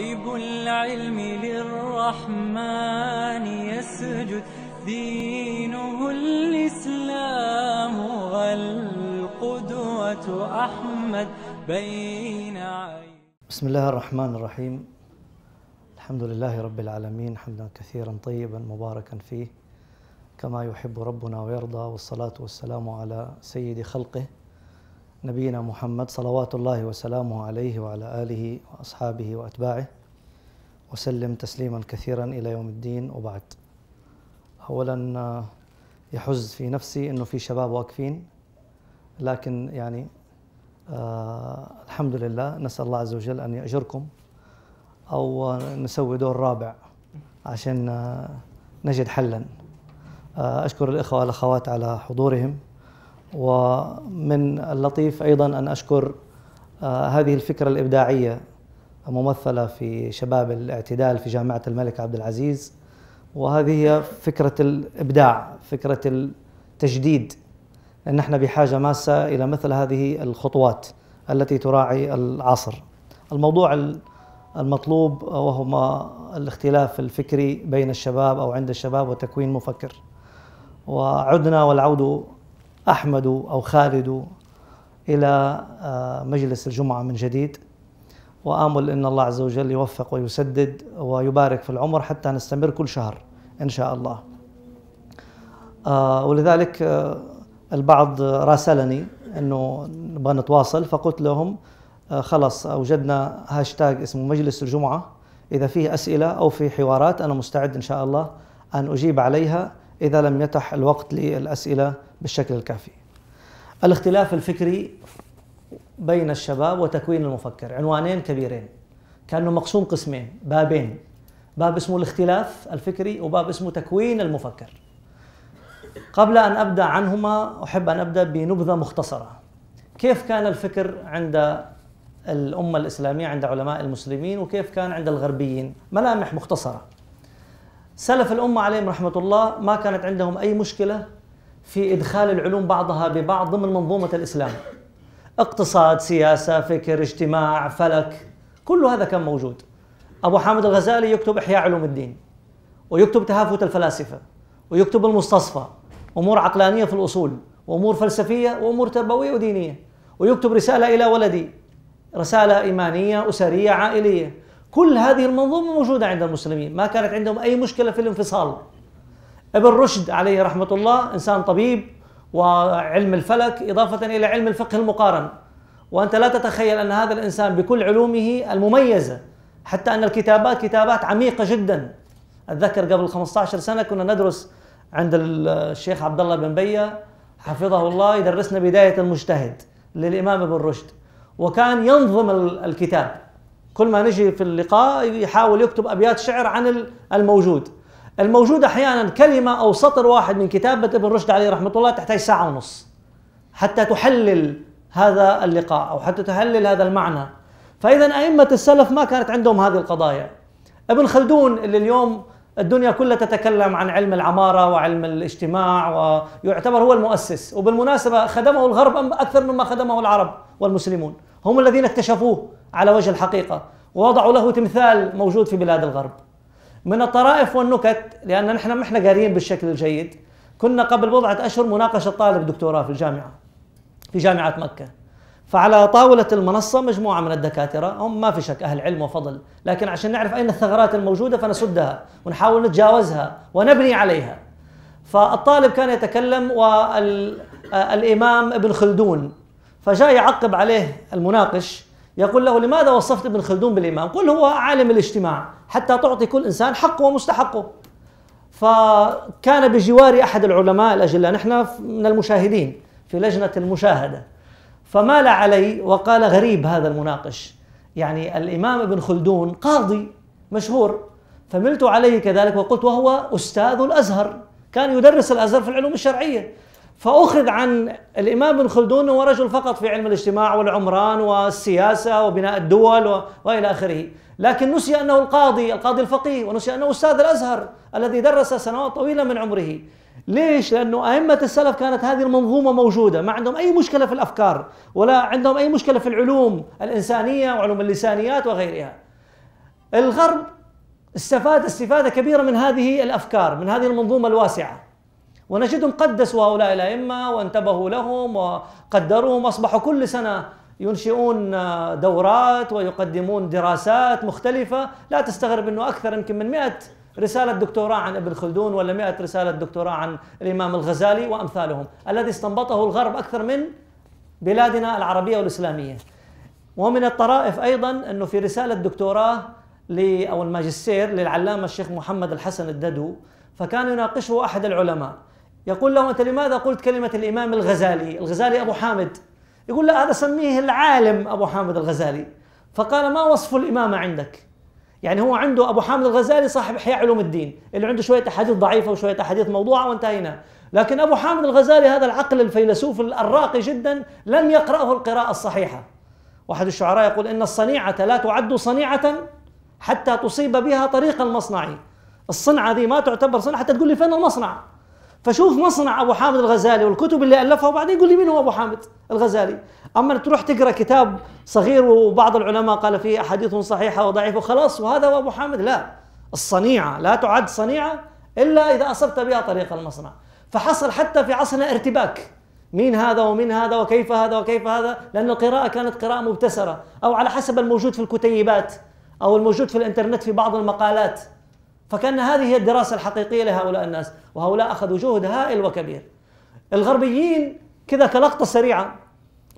طالب العلم للرحمن يسجد دينه الإسلام والقدوة أحمد بين عين بسم الله الرحمن الرحيم الحمد لله رب العالمين حمدا كثيرا طيبا مباركا فيه كما يحب ربنا ويرضى والصلاة والسلام على سيد خلقه نبينا محمد صلوات الله وسلامه عليه وعلى آله وأصحابه وأتباعه وسلم تسليما كثيرا إلى يوم الدين وبعد أولا آه، يحز في نفسي أنه في شباب واقفين لكن يعني آه الحمد لله نسأل الله عز وجل أن يأجركم أو نسوي دور رابع عشان آه، نجد حلا آه، أشكر الإخوة والأخوات على حضورهم ومن اللطيف ايضا ان اشكر آه، هذه الفكره الابداعيه ممثله في شباب الاعتدال في جامعه الملك عبد العزيز وهذه هي فكره الابداع فكره التجديد لان نحن بحاجه ماسه الى مثل هذه الخطوات التي تراعي العصر الموضوع المطلوب وهما الاختلاف الفكري بين الشباب او عند الشباب وتكوين مفكر وعدنا والعود أحمد أو خالد إلى آه، مجلس الجمعة من جديد وآمل أن الله عز وجل يوفق ويسدد ويبارك في العمر حتى نستمر كل شهر إن شاء الله آه، ولذلك آه، البعض راسلني أنه نبغى نتواصل فقلت لهم خلص أوجدنا هاشتاج اسمه مجلس الجمعة إذا فيه أسئلة أو في حوارات أنا مستعد إن شاء الله أن أجيب عليها إذا لم يتح الوقت للأسئلة بالشكل الكافي الاختلاف الفكري بين الشباب وتكوين المفكر عنوانين كبيرين كأنه مقسوم قسمين بابين باب اسمه الاختلاف الفكري وباب اسمه تكوين المفكر قبل أن أبدأ عنهما أحب أن أبدأ بنبذة مختصرة كيف كان الفكر عند الأمة الإسلامية عند علماء المسلمين وكيف كان عند الغربيين ملامح مختصرة سلف الأمة عليهم رحمة الله ما كانت عندهم أي مشكلة في إدخال العلوم بعضها ببعض ضمن منظومة الإسلام اقتصاد سياسة فكر اجتماع فلك كل هذا كان موجود أبو حامد الغزالي يكتب إحياء علوم الدين ويكتب تهافت الفلاسفة ويكتب المستصفى أمور عقلانية في الأصول وأمور فلسفية وأمور تربوية ودينية ويكتب رسالة إلى ولدي رسالة إيمانية أسرية عائلية كل هذه المنظومة موجودة عند المسلمين ما كانت عندهم أي مشكلة في الانفصال ابن رشد عليه رحمة الله إنسان طبيب وعلم الفلك إضافة إلى علم الفقه المقارن وأنت لا تتخيل أن هذا الإنسان بكل علومه المميزة حتى أن الكتابات كتابات عميقة جدا أتذكر قبل 15 سنة كنا ندرس عند الشيخ عبد الله بن بية حفظه الله يدرسنا بداية المجتهد للإمام ابن رشد وكان ينظم الكتاب كل ما نجي في اللقاء يحاول يكتب ابيات شعر عن الموجود الموجود احيانا كلمه او سطر واحد من كتابه ابن رشد عليه رحمه الله تحتاج ساعه ونص حتى تحلل هذا اللقاء او حتى تحلل هذا المعنى فاذا ائمه السلف ما كانت عندهم هذه القضايا ابن خلدون اللي اليوم الدنيا كلها تتكلم عن علم العمارة وعلم الاجتماع ويعتبر هو المؤسس وبالمناسبة خدمه الغرب أكثر مما خدمه العرب والمسلمون هم الذين اكتشفوه على وجه الحقيقة ووضعوا له تمثال موجود في بلاد الغرب من الطرائف والنكت لأن نحن ما احنا قاريين بالشكل الجيد كنا قبل بضعة أشهر مناقشة طالب دكتوراه في الجامعة في جامعة مكة فعلى طاولة المنصة مجموعة من الدكاترة هم ما في شك أهل علم وفضل لكن عشان نعرف أين الثغرات الموجودة فنسدها ونحاول نتجاوزها ونبني عليها فالطالب كان يتكلم والإمام ابن خلدون فجاء يعقب عليه المناقش يقول له لماذا وصفت ابن خلدون بالإمام قل هو عالم الاجتماع حتى تعطي كل إنسان حقه ومستحقه فكان بجواري أحد العلماء الأجلاء نحن من المشاهدين في لجنة المشاهدة فمال علي وقال غريب هذا المناقش يعني الإمام ابن خلدون قاضي مشهور فملت عليه كذلك وقلت وهو أستاذ الأزهر كان يدرس الأزهر في العلوم الشرعية فأخذ عن الإمام ابن خلدون هو رجل فقط في علم الاجتماع والعمران والسياسة وبناء الدول وإلى آخره لكن نسي أنه القاضي القاضي الفقيه ونسي أنه أستاذ الأزهر الذي درس سنوات طويلة من عمره ليش؟ لأنه أئمة السلف كانت هذه المنظومة موجودة ما عندهم أي مشكلة في الأفكار ولا عندهم أي مشكلة في العلوم الإنسانية وعلوم اللسانيات وغيرها الغرب استفاد استفادة كبيرة من هذه الأفكار من هذه المنظومة الواسعة ونجدهم قدسوا هؤلاء الأئمة وانتبهوا لهم وقدروهم أصبحوا كل سنة ينشئون دورات ويقدمون دراسات مختلفة لا تستغرب أنه أكثر يمكن من 100 رسالة دكتوراه عن ابن خلدون ولا 100 رسالة دكتوراه عن الإمام الغزالي وأمثالهم الذي استنبطه الغرب أكثر من بلادنا العربية والإسلامية ومن الطرائف أيضا أنه في رسالة دكتوراه أو الماجستير للعلامة الشيخ محمد الحسن الددو فكان يناقشه أحد العلماء يقول له أنت لماذا قلت كلمة الإمام الغزالي الغزالي أبو حامد يقول لا هذا سميه العالم أبو حامد الغزالي فقال ما وصف الإمامة عندك يعني هو عنده أبو حامد الغزالي صاحب إحياء علوم الدين اللي عنده شوية أحاديث ضعيفة وشوية أحاديث موضوعة وانتهينا لكن أبو حامد الغزالي هذا العقل الفيلسوف الراقي جدا لم يقرأه القراءة الصحيحة واحد الشعراء يقول إن الصنيعة لا تعد صنيعة حتى تصيب بها طريق المصنع الصنعة ذي ما تعتبر صنعة حتى تقول لي فين المصنع فشوف مصنع ابو حامد الغزالي والكتب اللي الفها وبعدين يقول لي مين هو ابو حامد الغزالي اما تروح تقرا كتاب صغير وبعض العلماء قال فيه احاديث صحيحه وضعيفه وخلاص وهذا هو ابو حامد لا الصنيعه لا تعد صنيعه الا اذا اصبت بها طريق المصنع فحصل حتى في عصرنا ارتباك مين هذا ومين هذا وكيف هذا وكيف هذا لأن القراءة كانت قراءة مبتسرة أو على حسب الموجود في الكتيبات أو الموجود في الإنترنت في بعض المقالات فكان هذه هي الدراسه الحقيقيه لهؤلاء الناس وهؤلاء اخذوا جهد هائل وكبير الغربيين كذا كلقطه سريعه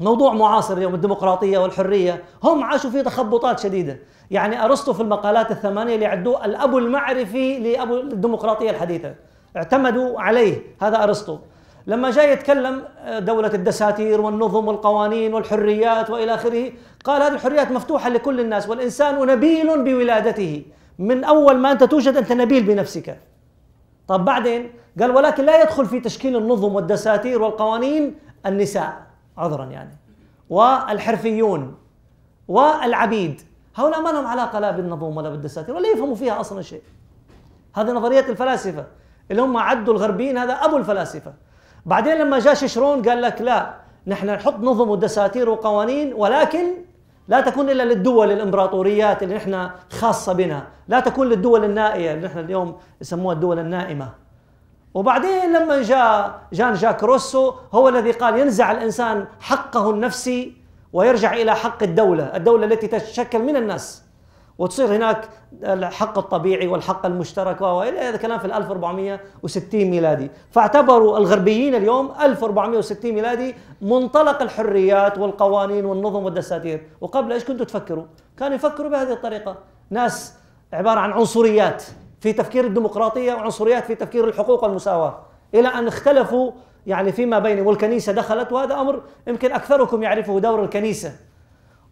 موضوع معاصر اليوم الديمقراطيه والحريه هم عاشوا في تخبطات شديده يعني ارسطو في المقالات الثمانيه اللي يعدوه الاب المعرفي لابو الديمقراطيه الحديثه اعتمدوا عليه هذا ارسطو لما جاء يتكلم آه، دولة الدساتير والنظم والقوانين والحريات وإلى آخره قال هذه الحريات مفتوحة لكل الناس والإنسان نبيل بولادته من اول ما انت توجد انت نبيل بنفسك طب بعدين قال ولكن لا يدخل في تشكيل النظم والدساتير والقوانين النساء عذرا يعني والحرفيون والعبيد هؤلاء ما لهم علاقه لا بالنظم ولا بالدساتير ولا يفهموا فيها اصلا شيء هذه نظريه الفلاسفه اللي هم عدوا الغربيين هذا ابو الفلاسفه بعدين لما جاء شيشرون قال لك لا نحن نحط نظم ودساتير وقوانين ولكن لا تكون الا للدول الامبراطوريات اللي نحن خاصه بنا، لا تكون للدول النائيه اللي نحن اليوم يسموها الدول النائمه. وبعدين لما جاء جان جاك روسو هو الذي قال ينزع الانسان حقه النفسي ويرجع الى حق الدوله، الدوله التي تتشكل من الناس. وتصير هناك الحق الطبيعي والحق المشترك والى هذا الكلام في 1460 ميلادي فاعتبروا الغربيين اليوم 1460 ميلادي منطلق الحريات والقوانين والنظم والدساتير وقبل ايش كنتوا تفكروا كانوا يفكروا بهذه الطريقه ناس عباره عن عنصريات في تفكير الديمقراطيه وعنصريات في تفكير الحقوق والمساواه الى ان اختلفوا يعني فيما بينهم والكنيسه دخلت وهذا امر يمكن اكثركم يعرفه دور الكنيسه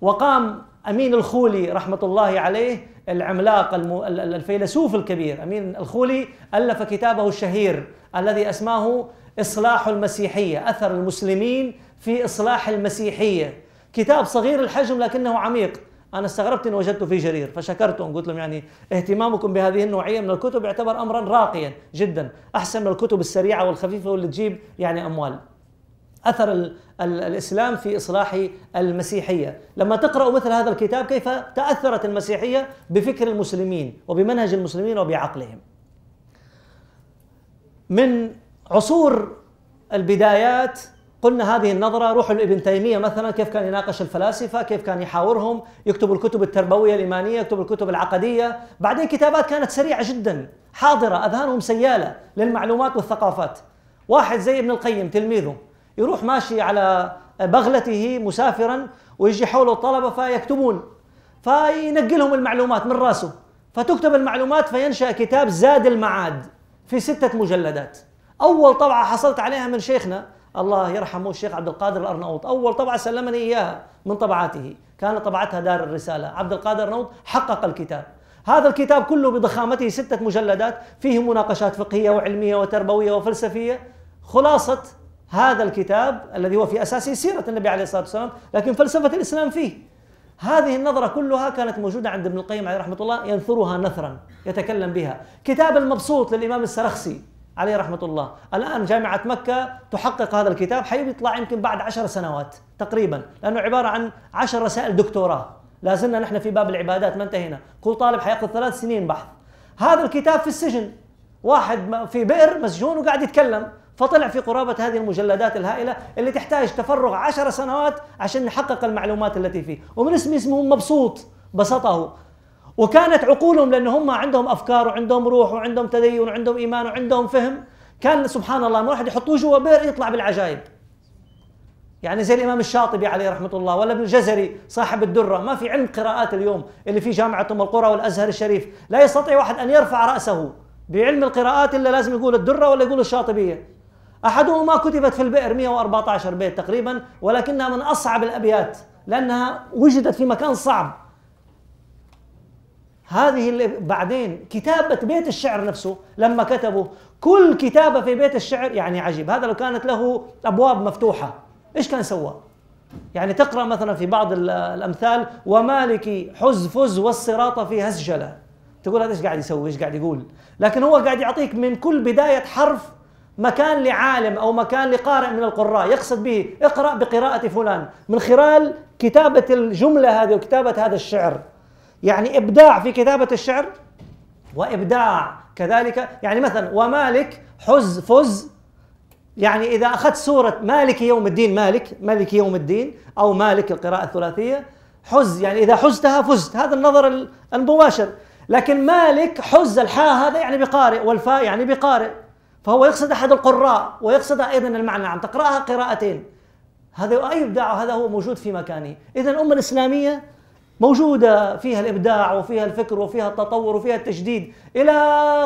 وقام امين الخولي رحمه الله عليه العملاق الفيلسوف الكبير امين الخولي الف كتابه الشهير الذي اسماه اصلاح المسيحيه اثر المسلمين في اصلاح المسيحيه كتاب صغير الحجم لكنه عميق انا استغربت ان وجدته في جرير فشكرتهم قلت لهم يعني اهتمامكم بهذه النوعيه من الكتب يعتبر امرا راقيا جدا احسن من الكتب السريعه والخفيفه واللي تجيب يعني اموال اثر الاسلام في اصلاح المسيحيه، لما تقرا مثل هذا الكتاب كيف تاثرت المسيحيه بفكر المسلمين وبمنهج المسلمين وبعقلهم. من عصور البدايات قلنا هذه النظرة روحوا لابن تيمية مثلا كيف كان يناقش الفلاسفة كيف كان يحاورهم يكتب الكتب التربوية الإيمانية يكتب الكتب العقدية بعدين كتابات كانت سريعة جدا حاضرة أذهانهم سيالة للمعلومات والثقافات واحد زي ابن القيم تلميذه يروح ماشي على بغلته مسافرا ويجي حوله الطلبه فيكتبون فينقلهم المعلومات من راسه فتكتب المعلومات فينشا كتاب زاد المعاد في سته مجلدات اول طبعه حصلت عليها من شيخنا الله يرحمه الشيخ عبد القادر الارناؤوط اول طبعه سلمني اياها من طبعاته كانت طبعتها دار الرساله عبد القادر الارناؤوط حقق الكتاب هذا الكتاب كله بضخامته ستة مجلدات فيه مناقشات فقهية وعلمية وتربوية وفلسفية خلاصة هذا الكتاب الذي هو في اساسه سيره النبي عليه الصلاه والسلام لكن فلسفه الاسلام فيه هذه النظرة كلها كانت موجودة عند ابن القيم عليه رحمة الله ينثرها نثرا يتكلم بها كتاب المبسوط للإمام السرخسي عليه رحمة الله الآن جامعة مكة تحقق هذا الكتاب حيطلع يمكن بعد عشر سنوات تقريبا لأنه عبارة عن عشر رسائل دكتوراه لازلنا نحن في باب العبادات ما انتهينا كل طالب حيأخذ ثلاث سنين بحث هذا الكتاب في السجن واحد في بئر مسجون وقاعد يتكلم فطلع في قرابة هذه المجلدات الهائلة اللي تحتاج تفرغ عشر سنوات عشان نحقق المعلومات التي فيه ومن اسم اسمه مبسوط بسطه وكانت عقولهم لأن هم عندهم أفكار وعندهم روح وعندهم تدين وعندهم إيمان وعندهم فهم كان سبحان الله الواحد يحطوه جوا بئر يطلع بالعجائب يعني زي الامام الشاطبي عليه رحمه الله ولا ابن الجزري صاحب الدره ما في علم قراءات اليوم اللي في جامعه ام القرى والازهر الشريف لا يستطيع واحد ان يرفع راسه بعلم القراءات الا لازم يقول الدره ولا يقول الشاطبيه أحدهما كتبت في البئر 114 بيت تقريبا ولكنها من أصعب الأبيات لأنها وجدت في مكان صعب هذه اللي بعدين كتابة بيت الشعر نفسه لما كتبه كل كتابة في بيت الشعر يعني عجيب هذا لو كانت له أبواب مفتوحة إيش كان سوى يعني تقرأ مثلا في بعض الأمثال ومالك حزفز والصراط في هسجلة تقول هذا إيش قاعد يسوي إيش قاعد يقول لكن هو قاعد يعطيك من كل بداية حرف مكان لعالم أو مكان لقارئ من القراء يقصد به اقرأ بقراءة فلان من خلال كتابة الجملة هذه وكتابة هذا الشعر يعني إبداع في كتابة الشعر وإبداع كذلك يعني مثلا ومالك حز فز يعني إذا أخذت سورة مالك يوم الدين مالك مالك يوم الدين أو مالك القراءة الثلاثية حز يعني إذا حزتها فزت هذا النظر المباشر لكن مالك حز الحاء هذا يعني بقارئ والفاء يعني بقارئ فهو يقصد أحد القراء ويقصد أيضا المعنى عم تقرأها قراءتين هذا أي إبداع هذا هو موجود في مكانه إذا الأمة الإسلامية موجودة فيها الإبداع وفيها الفكر وفيها التطور وفيها التجديد إلى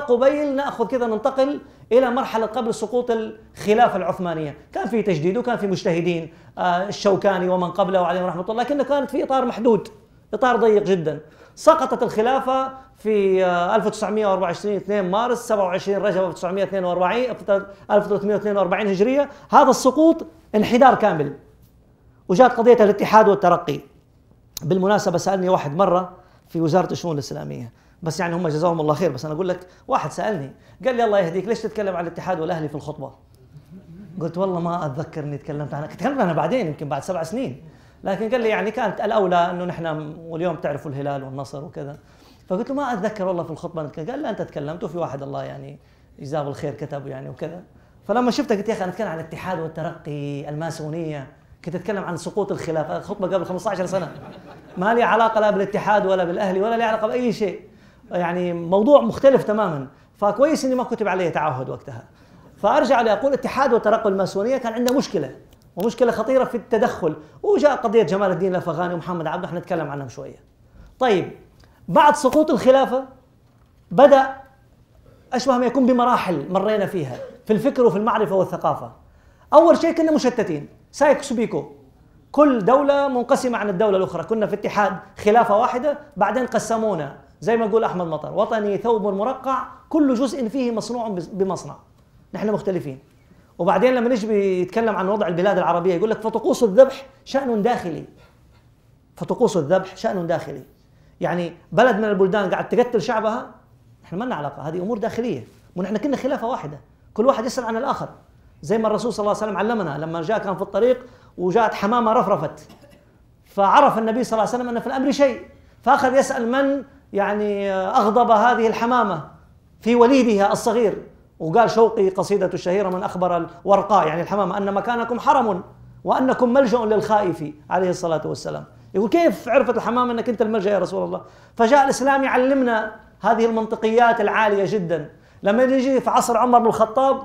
قبيل نأخذ كذا ننتقل إلى مرحلة قبل سقوط الخلافة العثمانية كان في تجديد وكان في مجتهدين آه، الشوكاني ومن قبله عليهم رحمة الله لكنه كانت في إطار محدود اطار ضيق جدا سقطت الخلافه في 1924 آه، 2 مارس 27 رجب 1942 1342 هجريه هذا السقوط انحدار كامل وجاءت قضيه الاتحاد والترقي بالمناسبه سالني واحد مره في وزاره الشؤون الاسلاميه بس يعني هم جزاهم الله خير بس انا اقول لك واحد سالني قال لي الله يهديك ليش تتكلم عن الاتحاد والاهلي في الخطبه قلت والله ما اتذكر اني تكلمت عنها تكلمت عنها بعدين يمكن بعد سبع سنين لكن قال لي يعني كانت الاولى انه نحن واليوم تعرفوا الهلال والنصر وكذا فقلت له ما اتذكر والله في الخطبه قال لا انت تكلمت وفي واحد الله يعني جزاه الخير كتب يعني وكذا فلما شفته قلت يا اخي انا اتكلم عن الاتحاد والترقي الماسونيه كنت اتكلم عن سقوط الخلافه خطبه قبل 15 سنه ما لي علاقه لا بالاتحاد ولا بالاهلي ولا لي علاقه باي شيء يعني موضوع مختلف تماما فكويس اني ما كتب عليه تعهد وقتها فارجع لاقول اتحاد وترقي الماسونيه كان عنده مشكله ومشكله خطيره في التدخل وجاء قضيه جمال الدين الافغاني ومحمد عبده حنتكلم عنهم شويه طيب بعد سقوط الخلافه بدا اشبه ما يكون بمراحل مرينا فيها في الفكر وفي المعرفه والثقافه اول شيء كنا مشتتين سايكس بيكو كل دولة منقسمة عن الدولة الأخرى كنا في اتحاد خلافة واحدة بعدين قسمونا زي ما يقول أحمد مطر وطني ثوب مرقع كل جزء فيه مصنوع بمصنع نحن مختلفين وبعدين لما نجي يتكلم عن وضع البلاد العربية يقول لك فطقوس الذبح شأن داخلي فطقوس الذبح شأن داخلي يعني بلد من البلدان قاعد تقتل شعبها نحن ما لنا علاقة هذه أمور داخلية ونحن كنا خلافة واحدة كل واحد يسأل عن الآخر زي ما الرسول صلى الله عليه وسلم علمنا لما جاء كان في الطريق وجاءت حمامة رفرفت فعرف النبي صلى الله عليه وسلم أن في الأمر شيء فأخذ يسأل من يعني آه، أغضب هذه الحمامة في وليدها الصغير وقال شوقي قصيدة الشهيرة من أخبر الورقاء يعني الحمامة أن مكانكم حرم وأنكم ملجأ للخائف عليه الصلاة والسلام يقول كيف عرفت الحمامة أنك أنت الملجأ يا رسول الله فجاء الإسلام يعلمنا هذه المنطقيات العالية جدا لما يجي في عصر عمر بن الخطاب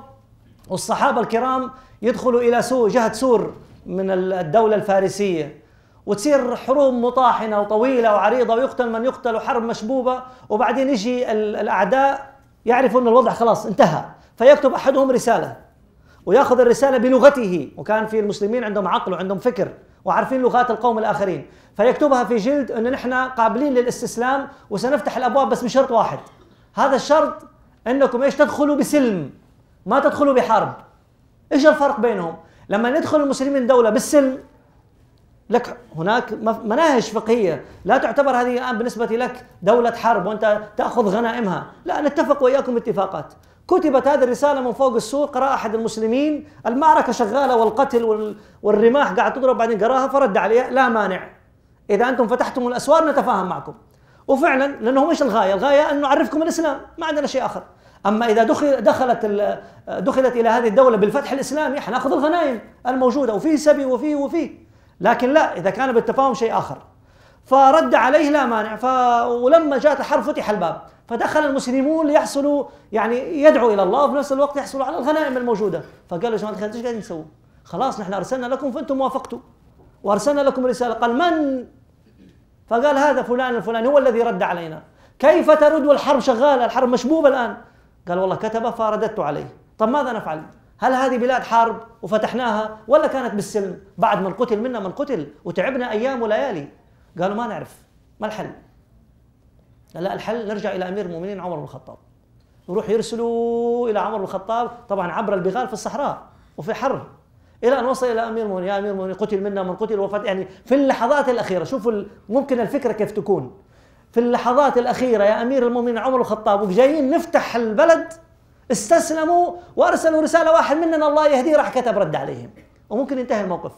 والصحابة الكرام يدخلوا إلى سور جهة سور من الدولة الفارسية وتصير حروب مطاحنه وطويله وعريضه ويقتل من يقتل وحرب مشبوبه وبعدين يجي الاعداء يعرف أن الوضع خلاص انتهى فيكتب أحدهم رسالة ويأخذ الرسالة بلغته وكان في المسلمين عندهم عقل وعندهم فكر وعارفين لغات القوم الآخرين فيكتبها في جلد أن نحن قابلين للاستسلام وسنفتح الأبواب بس بشرط واحد هذا الشرط أنكم إيش تدخلوا بسلم ما تدخلوا بحرب إيش الفرق بينهم لما ندخل المسلمين دولة بالسلم لك هناك مناهج فقهيه لا تعتبر هذه الان بالنسبه لك دوله حرب وانت تاخذ غنائمها لا نتفق واياكم اتفاقات كتبت هذه الرسالة من فوق السور قرأ أحد المسلمين المعركة شغالة والقتل والرماح قاعد تضرب بعدين قراها فرد عليها لا مانع إذا أنتم فتحتم الأسوار نتفاهم معكم وفعلا لأنه مش الغاية الغاية أن نعرفكم الإسلام ما عندنا شيء آخر أما إذا دخل دخلت دخلت إلى هذه الدولة بالفتح الإسلامي حناخذ الغنائم الموجودة وفيه سبي وفيه وفيه لكن لا اذا كان بالتفاهم شيء اخر فرد عليه لا مانع ف... ولما جاءت الحرب فتح الباب فدخل المسلمون ليحصلوا يعني يدعوا الى الله وفي نفس الوقت يحصلوا على الغنائم الموجوده فقال له جماعه الخير ايش قاعدين تسووا؟ خلاص نحن ارسلنا لكم فانتم وافقتوا وارسلنا لكم رساله قال من؟ فقال هذا فلان الفلاني هو الذي رد علينا كيف ترد والحرب شغاله الحرب مشبوبه الان قال والله كتب فرددت عليه طب ماذا نفعل؟ هل هذه بلاد حرب وفتحناها ولا كانت بالسلم بعد من قتل منا من قتل وتعبنا أيام وليالي قالوا ما نعرف ما الحل لا الحل نرجع إلى أمير المؤمنين عمر بن الخطاب يروح يرسلوا إلى عمر بن الخطاب طبعا عبر البغال في الصحراء وفي حر إلى أن وصل إلى أمير المؤمنين يا أمير المؤمنين قتل منا من قتل وفت يعني في اللحظات الأخيرة شوفوا ممكن الفكرة كيف تكون في اللحظات الأخيرة يا أمير المؤمنين عمر بن الخطاب وجايين نفتح البلد استسلموا وارسلوا رساله واحد مننا الله يهديه راح كتب رد عليهم وممكن ينتهي الموقف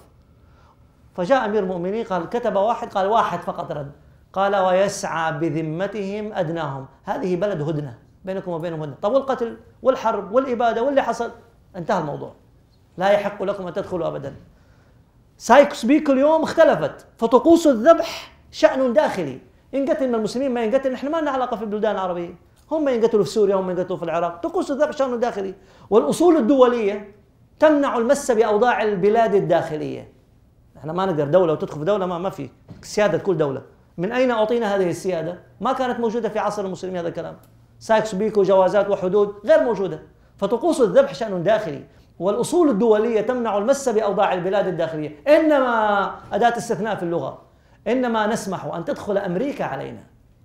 فجاء امير المؤمنين قال كتب واحد قال واحد فقط رد قال ويسعى بذمتهم ادناهم هذه بلد هدنه بينكم وبينهم هدنه طب والقتل والحرب والاباده واللي حصل انتهى الموضوع لا يحق لكم ان تدخلوا ابدا سايكس بيك اليوم اختلفت فطقوس الذبح شان داخلي ان قتل من المسلمين ما ينقتل نحن ما لنا علاقه في البلدان العربيه هم ينقتلوا في سوريا هم ينقتلوا في العراق تقص الذبح شأن داخلي والأصول الدولية تمنع المس بأوضاع البلاد الداخلية احنا ما نقدر دولة وتدخل في دولة ما, ما في سيادة كل دولة من أين أعطينا هذه السيادة؟ ما كانت موجودة في عصر المسلمين هذا الكلام سايكس بيكو جوازات وحدود غير موجودة فطقوس الذبح شأن داخلي والأصول الدولية تمنع المس بأوضاع البلاد الداخلية إنما أداة استثناء في اللغة إنما نسمح أن تدخل أمريكا علينا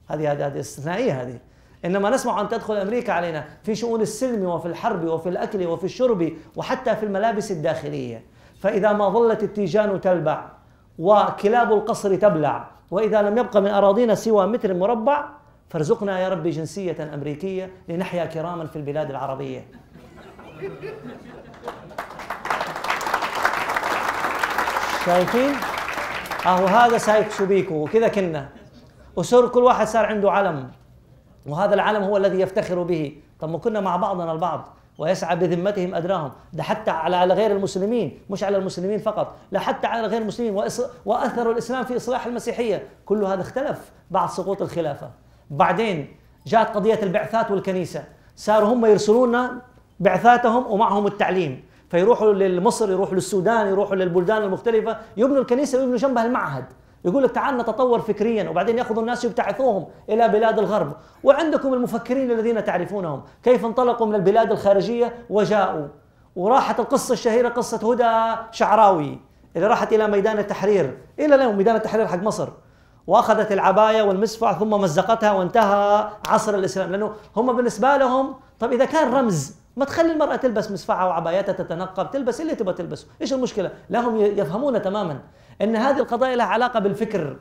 هذه هذه استثنائية هذه إنما نسمع أن تدخل أمريكا علينا في شؤون السلم وفي الحرب وفي الأكل وفي الشرب وحتى في الملابس الداخلية فإذا ما ظلت التيجان تلبع وكلاب القصر تبلع وإذا لم يبق من أراضينا سوى متر مربع فارزقنا يا رب جنسية أمريكية لنحيا كراما في البلاد العربية شايفين؟ أهو هذا سايكس بيكو وكذا كنا وصار كل واحد صار عنده علم وهذا العالم هو الذي يفتخر به طب ما كنا مع بعضنا البعض ويسعى بذمتهم ادراهم ده حتى على غير المسلمين مش على المسلمين فقط لا حتى على غير المسلمين واثروا الاسلام في اصلاح المسيحيه كل هذا اختلف بعد سقوط الخلافه بعدين جاءت قضيه البعثات والكنيسه صاروا هم يرسلون بعثاتهم ومعهم التعليم فيروحوا لمصر يروحوا للسودان يروحوا للبلدان المختلفه يبنوا الكنيسه ويبنوا جنبها المعهد يقول لك تعال نتطور فكريا وبعدين ياخذوا الناس يبتعثوهم الى بلاد الغرب وعندكم المفكرين الذين تعرفونهم كيف انطلقوا من البلاد الخارجيه وجاءوا وراحت القصه الشهيره قصه هدى شعراوي اللي راحت الى ميدان التحرير الى اليوم ميدان التحرير حق مصر واخذت العبايه والمصفع ثم مزقتها وانتهى عصر الاسلام لانه هم بالنسبه لهم طب اذا كان رمز ما تخلي المرأة تلبس مصفعها وعبايتها تتنقب تلبس اللي تبغى تلبسه إيش المشكلة؟ لهم يفهمون تماما ان هذه القضايا لها علاقه بالفكر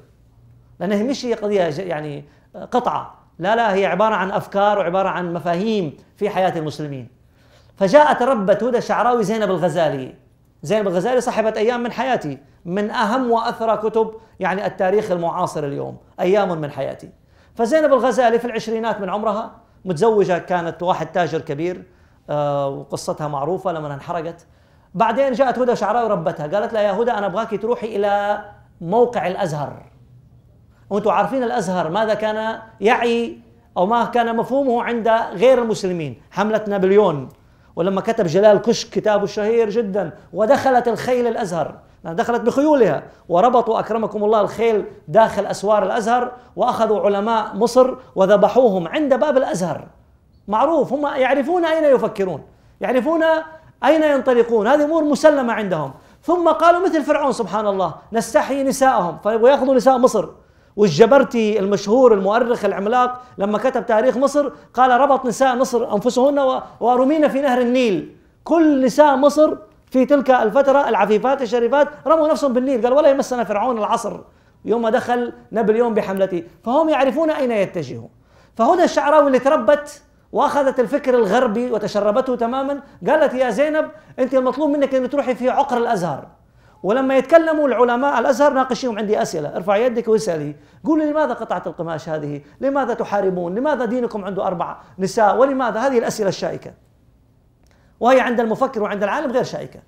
لانها مش هي قضيه يعني قطعه لا لا هي عباره عن افكار وعباره عن مفاهيم في حياه المسلمين فجاءت ربة هدى الشعراوي زينب الغزالي زينب الغزالي صاحبة أيام من حياتي من أهم وأثرى كتب يعني التاريخ المعاصر اليوم أيام من حياتي فزينب الغزالي في العشرينات من عمرها متزوجة كانت واحد تاجر كبير آه، وقصتها معروفة لما انحرقت بعدين جاءت هدى شعراوي ربتها قالت لها يا هدى انا ابغاك تروحي الى موقع الازهر وانتم عارفين الازهر ماذا كان يعي او ما كان مفهومه عند غير المسلمين حمله نابليون ولما كتب جلال كشك كتابه الشهير جدا ودخلت الخيل الازهر دخلت بخيولها وربطوا اكرمكم الله الخيل داخل اسوار الازهر واخذوا علماء مصر وذبحوهم عند باب الازهر معروف هم يعرفون اين يفكرون يعرفون أين ينطلقون هذه أمور مسلمة عندهم ثم قالوا مثل فرعون سبحان الله نستحيي نساءهم فيأخذوا نساء مصر والجبرتي المشهور المؤرخ العملاق لما كتب تاريخ مصر قال ربط نساء مصر أنفسهن ورمينا في نهر النيل كل نساء مصر في تلك الفترة العفيفات الشريفات رموا نفسهم بالنيل قال ولا يمسنا فرعون العصر يوم ما دخل نبليون بحملته فهم يعرفون أين يتجهوا فهنا الشعراوي اللي تربت واخذت الفكر الغربي وتشربته تماما قالت يا زينب انت المطلوب منك ان تروحي في عقر الازهر ولما يتكلموا العلماء الازهر ناقشيهم عندي اسئله ارفع يدك واسالي قولي لماذا قطعت القماش هذه لماذا تحاربون لماذا دينكم عنده اربع نساء ولماذا هذه الاسئله الشائكه وهي عند المفكر وعند العالم غير شائكه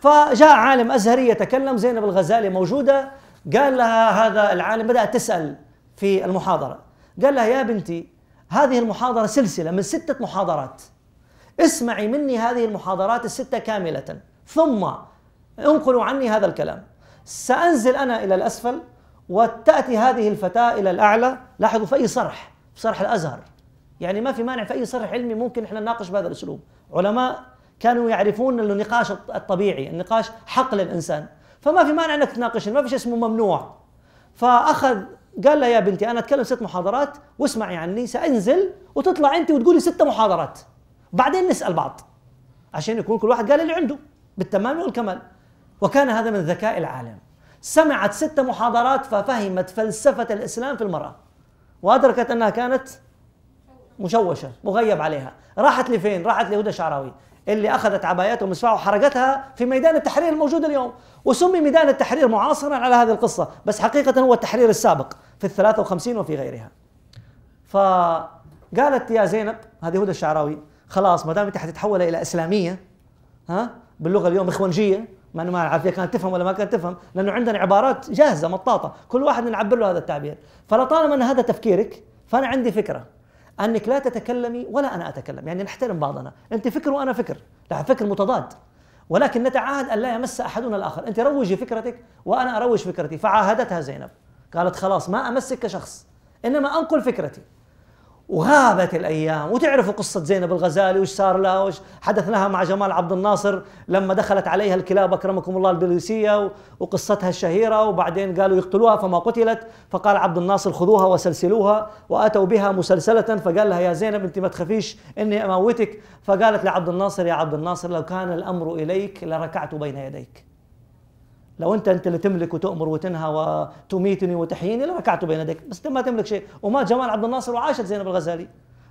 فجاء عالم ازهري يتكلم زينب الغزالي موجوده قال لها هذا العالم بدات تسال في المحاضره قال لها يا بنتي هذه المحاضرة سلسلة من ستة محاضرات اسمعي مني هذه المحاضرات الستة كاملة ثم انقلوا عني هذا الكلام سأنزل أنا إلى الأسفل وتأتي هذه الفتاة إلى الأعلى لاحظوا في أي صرح في صرح الأزهر يعني ما في مانع في أي صرح علمي ممكن إحنا نناقش بهذا الأسلوب علماء كانوا يعرفون النقاش الطبيعي النقاش حقل الإنسان فما في مانع أنك تناقشني ما في شيء اسمه ممنوع فأخذ قال لها يا بنتي انا اتكلم ست محاضرات واسمعي عني سانزل وتطلع انت وتقولي ست محاضرات بعدين نسال بعض عشان يكون كل واحد قال اللي عنده بالتمام والكمال وكان هذا من ذكاء العالم سمعت ست محاضرات ففهمت فلسفه الاسلام في المراه وادركت انها كانت مشوشه مغيب عليها راحت لفين راحت لهدى شعراوي اللي أخذت عباياته ومصفاعه وحرقتها في ميدان التحرير الموجود اليوم وسمي ميدان التحرير معاصرا على هذه القصة بس حقيقة هو التحرير السابق في ال 53 وفي غيرها فقالت يا زينب هذه هدى الشعراوي خلاص ما دام انت حتتحول الى اسلاميه ها باللغه اليوم اخوانجيه ما انا ما اعرف هي كانت تفهم ولا ما كانت تفهم لانه عندنا عبارات جاهزه مطاطه كل واحد نعبر له هذا التعبير فلطالما ان هذا تفكيرك فانا عندي فكره انك لا تتكلمي ولا انا اتكلم يعني نحترم بعضنا انت فكر وانا فكر فكر متضاد ولكن نتعاهد ان لا يمس احدنا الاخر انت روجي فكرتك وانا اروج فكرتي فعاهدتها زينب قالت خلاص ما امسك كشخص انما انقل فكرتي وغابت الايام وتعرفوا قصه زينب الغزالي وش صار لها وش حدث لها مع جمال عبد الناصر لما دخلت عليها الكلاب اكرمكم الله البليسيه وقصتها الشهيره وبعدين قالوا يقتلوها فما قتلت فقال عبد الناصر خذوها وسلسلوها واتوا بها مسلسله فقال لها يا زينب انت ما تخافيش اني اموتك فقالت لعبد الناصر يا عبد الناصر لو كان الامر اليك لركعت بين يديك لو انت انت اللي تملك وتؤمر وتنهى وتميتني وتحييني لركعت بين يديك بس انت ما تملك شيء ومات جمال عبد الناصر وعاشت زينب الغزالي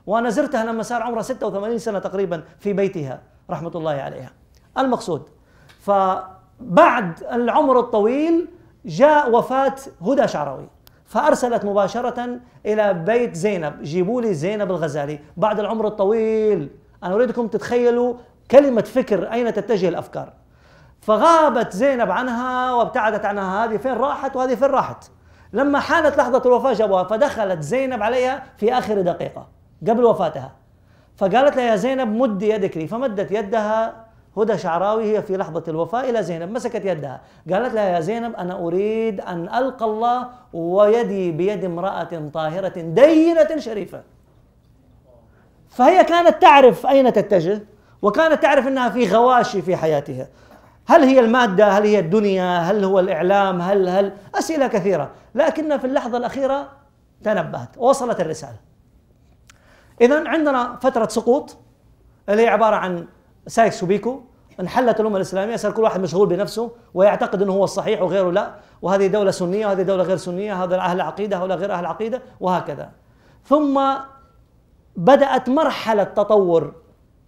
وانا زرتها لما صار عمرها 86 سنه تقريبا في بيتها رحمه الله عليها المقصود فبعد العمر الطويل جاء وفاه هدى شعراوي فارسلت مباشره الى بيت زينب جيبوا لي زينب الغزالي بعد العمر الطويل انا اريدكم تتخيلوا كلمه فكر اين تتجه الافكار فغابت زينب عنها وابتعدت عنها هذه فين راحت وهذه فين راحت لما حانت لحظة الوفاة جابوها فدخلت زينب عليها في آخر دقيقة قبل وفاتها فقالت لها يا زينب مد يدك لي فمدت يدها هدى شعراوي هي في لحظة الوفاة إلى زينب مسكت يدها قالت لها يا زينب أنا أريد أن ألقى الله ويدي بيد امرأة طاهرة دينة شريفة فهي كانت تعرف أين تتجه وكانت تعرف أنها في غواشي في حياتها هل هي المادة هل هي الدنيا هل هو الإعلام هل هل أسئلة كثيرة لكن في اللحظة الأخيرة تنبهت وصلت الرسالة إذا عندنا فترة سقوط اللي هي عبارة عن سايكس وبيكو انحلت الأمة الإسلامية صار كل واحد مشغول بنفسه ويعتقد أنه هو الصحيح وغيره لا وهذه دولة سنية وهذه دولة غير سنية هذا أهل عقيدة هؤلاء غير أهل عقيدة وهكذا ثم بدأت مرحلة تطور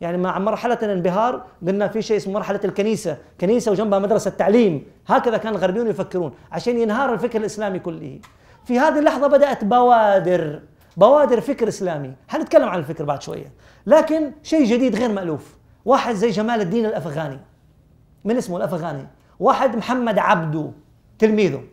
يعني مع مرحلة الانبهار قلنا في شيء اسمه مرحلة الكنيسة كنيسة وجنبها مدرسة تعليم هكذا كان الغربيون يفكرون عشان ينهار الفكر الإسلامي كله في هذه اللحظة بدأت بوادر بوادر فكر إسلامي حنتكلم عن الفكر بعد شوية لكن شيء جديد غير مألوف واحد زي جمال الدين الأفغاني من اسمه الأفغاني واحد محمد عبده تلميذه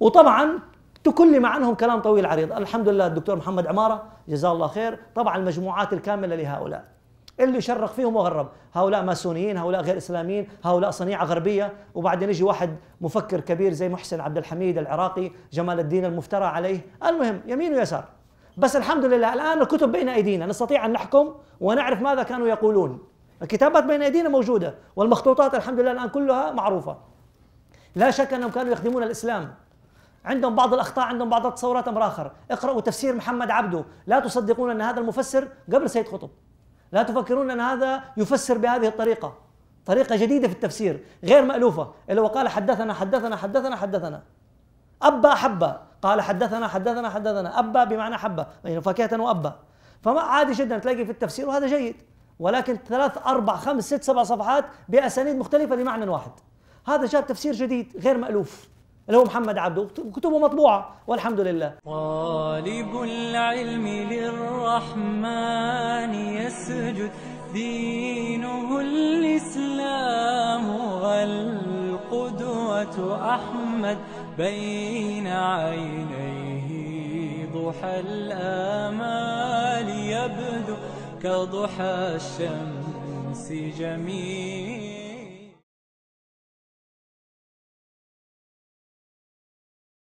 وطبعا تكلم عنهم كلام طويل عريض الحمد لله الدكتور محمد عمارة جزاه الله خير طبع المجموعات الكاملة لهؤلاء اللي شرق فيهم وغرب هؤلاء ماسونيين هؤلاء غير اسلاميين هؤلاء صنيعه غربيه وبعدين يجي واحد مفكر كبير زي محسن عبد الحميد العراقي جمال الدين المفترى عليه المهم يمين ويسار بس الحمد لله الان الكتب بين ايدينا نستطيع ان نحكم ونعرف ماذا كانوا يقولون الكتابات بين ايدينا موجوده والمخطوطات الحمد لله الان كلها معروفه لا شك انهم كانوا يخدمون الاسلام عندهم بعض الاخطاء عندهم بعض التصورات امر اخر اقراوا تفسير محمد عبده لا تصدقون ان هذا المفسر قبل سيد قطب لا تفكرون أن هذا يفسر بهذه الطريقة طريقة جديدة في التفسير غير مألوفة إلا وقال حدثنا حدثنا حدثنا حدثنا ابا حبة قال حدثنا حدثنا حدثنا ابا بمعنى حبة يعني فاكهة وابا فما عادي جدا تلاقي في التفسير وهذا جيد ولكن ثلاث أربع خمس ست سبع صفحات بأسانيد مختلفة لمعنى واحد هذا جاب تفسير جديد غير مألوف اللي هو محمد عبده كتبه مطبوعة والحمد لله طالب العلم للرحمن يسجد دينه الإسلام والقدوة أحمد بين عينيه ضحى الآمال يبدو كضحى الشمس جميل